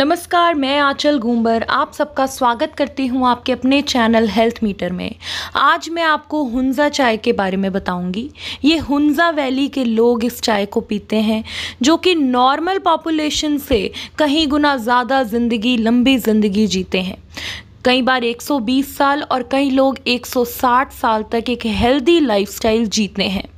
नमस्कार मैं आंचल गूंबर आप सबका स्वागत करती हूँ आपके अपने चैनल हेल्थ मीटर में आज मैं आपको हुंजा चाय के बारे में बताऊंगी ये हुंजा वैली के लोग इस चाय को पीते हैं जो कि नॉर्मल पॉपुलेशन से कहीं गुना ज़्यादा ज़िंदगी लंबी ज़िंदगी जीते हैं कई बार 120 साल और कई लोग 160 साल तक एक हेल्दी लाइफस्टाइल जीते हैं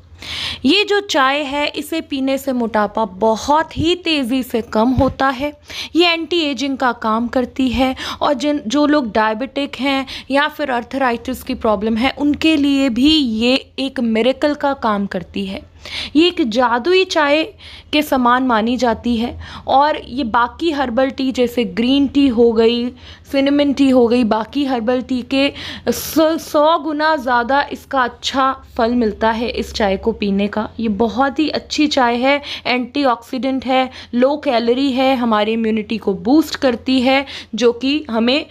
ये जो चाय है इसे पीने से मोटापा बहुत ही तेज़ी से कम होता है ये एंटी एजिंग का काम करती है और जिन जो लोग डायबिटिक हैं या फिर अर्थराइटिस की प्रॉब्लम है उनके लिए भी ये एक मेरेकल का काम करती है ये एक जादुई चाय के समान मानी जाती है और ये बाकी हर्बल टी जैसे ग्रीन टी हो गई सिनेमन टी हो गई बाकी हर्बल टी के सौ गुना ज़्यादा इसका अच्छा फल मिलता है इस चाय को पीने का ये बहुत ही अच्छी चाय है एंटीऑक्सीडेंट है लो कैलोरी है हमारी इम्यूनिटी को बूस्ट करती है जो कि हमें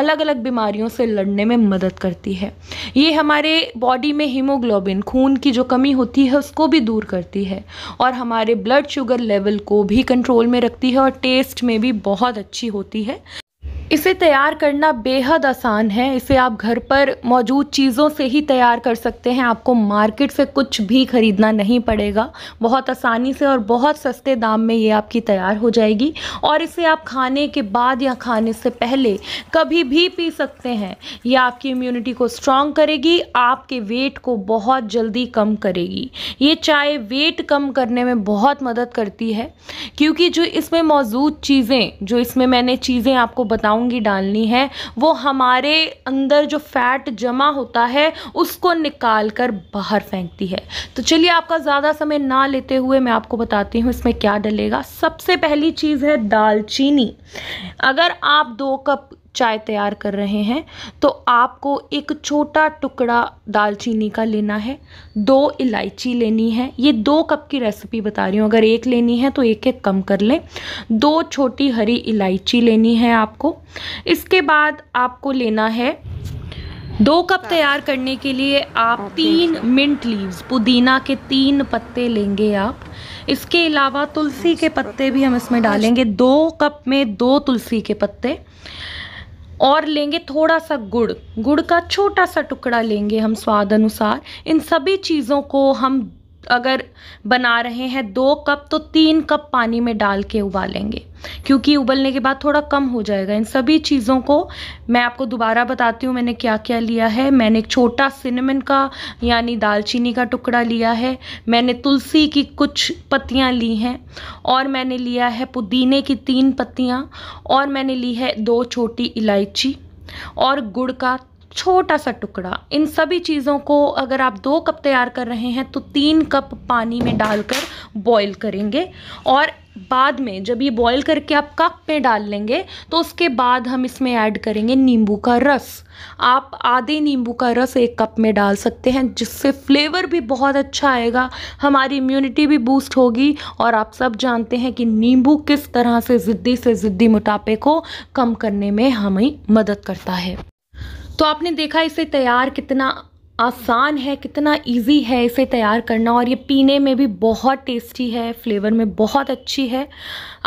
अलग अलग बीमारियों से लड़ने में मदद करती है ये हमारे बॉडी में हीमोग्लोबिन खून की जो कमी होती है उसको भी दूर करती है और हमारे ब्लड शुगर लेवल को भी कंट्रोल में रखती है और टेस्ट में भी बहुत अच्छी होती है इसे तैयार करना बेहद आसान है इसे आप घर पर मौजूद चीज़ों से ही तैयार कर सकते हैं आपको मार्केट से कुछ भी ख़रीदना नहीं पड़ेगा बहुत आसानी से और बहुत सस्ते दाम में ये आपकी तैयार हो जाएगी और इसे आप खाने के बाद या खाने से पहले कभी भी पी सकते हैं ये आपकी इम्यूनिटी को स्ट्रॉन्ग करेगी आपके वेट को बहुत जल्दी कम करेगी ये चाय वेट कम करने में बहुत मदद करती है क्योंकि जो इसमें मौजूद चीज़ें जो इसमें मैंने चीज़ें आपको बताऊँ लौंग डालनी है वो हमारे अंदर जो फैट जमा होता है उसको निकाल कर बाहर फेंकती है तो चलिए आपका ज़्यादा समय ना लेते हुए मैं आपको बताती हूँ इसमें क्या डलेगा सबसे पहली चीज़ है दालचीनी अगर आप दो कप चाय तैयार कर रहे हैं तो आपको एक छोटा टुकड़ा दालचीनी का लेना है दो इलायची लेनी है ये दो कप की रेसिपी बता रही हूँ अगर एक लेनी है तो एक एक कम कर लें दो छोटी हरी इलायची लेनी है आपको इसके बाद आपको लेना है दो कप तैयार करने के लिए आप तीन मिंट लीव्स पुदीना के तीन पत्ते लेंगे आप इसके अलावा तुलसी के पत्ते भी हम इसमें डालेंगे दो कप में दो तुलसी के पत्ते और लेंगे थोड़ा सा गुड़ गुड़ का छोटा सा टुकड़ा लेंगे हम स्वाद अनुसार इन सभी चीज़ों को हम अगर बना रहे हैं दो कप तो तीन कप पानी में डाल के उबालेंगे क्योंकि उबलने के बाद थोड़ा कम हो जाएगा इन सभी चीज़ों को मैं आपको दोबारा बताती हूँ मैंने क्या क्या लिया है मैंने एक छोटा सिनेमन का यानी दालचीनी का टुकड़ा लिया है मैंने तुलसी की कुछ पत्तियाँ ली हैं और मैंने लिया है पुदीने की तीन पत्तियाँ और मैंने ली है दो छोटी इलायची और गुड़ का छोटा सा टुकड़ा इन सभी चीज़ों को अगर आप दो कप तैयार कर रहे हैं तो तीन कप पानी में डालकर बॉईल करेंगे और बाद में जब ये बॉईल करके आप कप में डाल लेंगे तो उसके बाद हम इसमें ऐड करेंगे नींबू का रस आप आधे नींबू का रस एक कप में डाल सकते हैं जिससे फ्लेवर भी बहुत अच्छा आएगा हमारी इम्यूनिटी भी बूस्ट होगी और आप सब जानते हैं कि नींबू किस तरह से ज़िद्दी से ज़िद्दी मोटापे को कम करने में हमें मदद करता है तो आपने देखा इसे तैयार कितना आसान है कितना इजी है इसे तैयार करना और ये पीने में भी बहुत टेस्टी है फ्लेवर में बहुत अच्छी है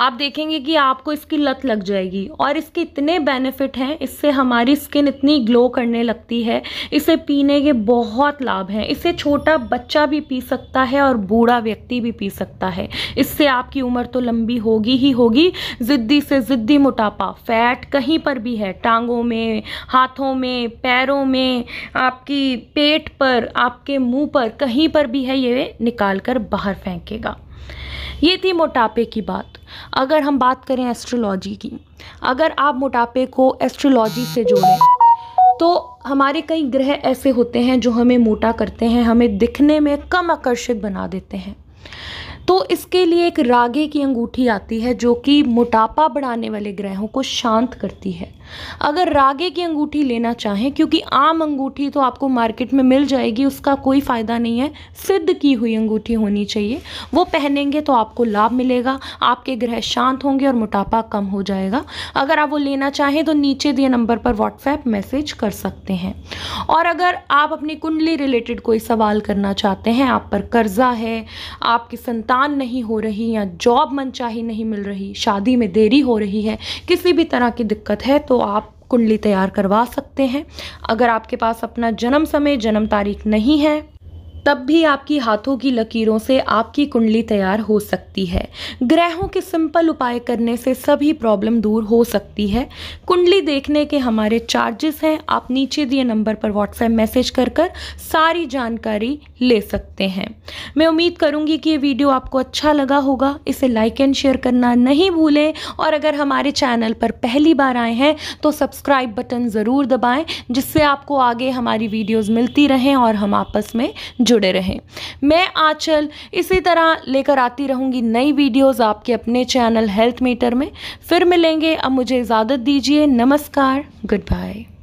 आप देखेंगे कि आपको इसकी लत लग जाएगी और इसके इतने बेनिफिट हैं इससे हमारी स्किन इतनी ग्लो करने लगती है इसे पीने के बहुत लाभ हैं इसे छोटा बच्चा भी पी सकता है और बूढ़ा व्यक्ति भी पी सकता है इससे आपकी उम्र तो लंबी होगी ही होगी ज़िद्दी से ज़िद्दी मोटापा फैट कहीं पर भी है टांगों में हाथों में पैरों में आपकी पे पेट पर आपके मुंह पर कहीं पर भी है ये निकाल कर बाहर फेंकेगा ये थी मोटापे की बात अगर हम बात करें एस्ट्रोलॉजी की अगर आप मोटापे को एस्ट्रोलॉजी से जोड़ें तो हमारे कई ग्रह ऐसे होते हैं जो हमें मोटा करते हैं हमें दिखने में कम आकर्षित बना देते हैं तो इसके लिए एक रागे की अंगूठी आती है जो कि मोटापा बढ़ाने वाले ग्रहों को शांत करती है अगर रागे की अंगूठी लेना चाहें क्योंकि आम अंगूठी तो आपको मार्केट में मिल जाएगी उसका कोई फ़ायदा नहीं है सिद्ध की हुई अंगूठी होनी चाहिए वो पहनेंगे तो आपको लाभ मिलेगा आपके ग्रह शांत होंगे और मोटापा कम हो जाएगा अगर आप वो लेना चाहें तो नीचे दिए नंबर पर व्हाट्सएप मैसेज कर सकते हैं और अगर आप अपनी कुंडली रिलेटेड कोई सवाल करना चाहते हैं आप पर कर्जा है आपकी संतान भुगतान नहीं हो रही या जॉब मनचाही नहीं मिल रही शादी में देरी हो रही है किसी भी तरह की दिक्कत है तो आप कुंडली तैयार करवा सकते हैं अगर आपके पास अपना जन्म समय जन्म तारीख नहीं है तब भी आपकी हाथों की लकीरों से आपकी कुंडली तैयार हो सकती है ग्रहों के सिंपल उपाय करने से सभी प्रॉब्लम दूर हो सकती है कुंडली देखने के हमारे चार्जेस हैं आप नीचे दिए नंबर पर व्हाट्सएप मैसेज कर कर सारी जानकारी ले सकते हैं मैं उम्मीद करूँगी कि ये वीडियो आपको अच्छा लगा होगा इसे लाइक एंड शेयर करना नहीं भूलें और अगर हमारे चैनल पर पहली बार आए हैं तो सब्सक्राइब बटन ज़रूर दबाएँ जिससे आपको आगे हमारी वीडियोज़ मिलती रहें और हम आपस में जो जुड़े रहें मैं आंचल इसी तरह लेकर आती रहूँगी नई वीडियोस आपके अपने चैनल हेल्थ मीटर में फिर मिलेंगे अब मुझे इजाज़त दीजिए नमस्कार गुड बाय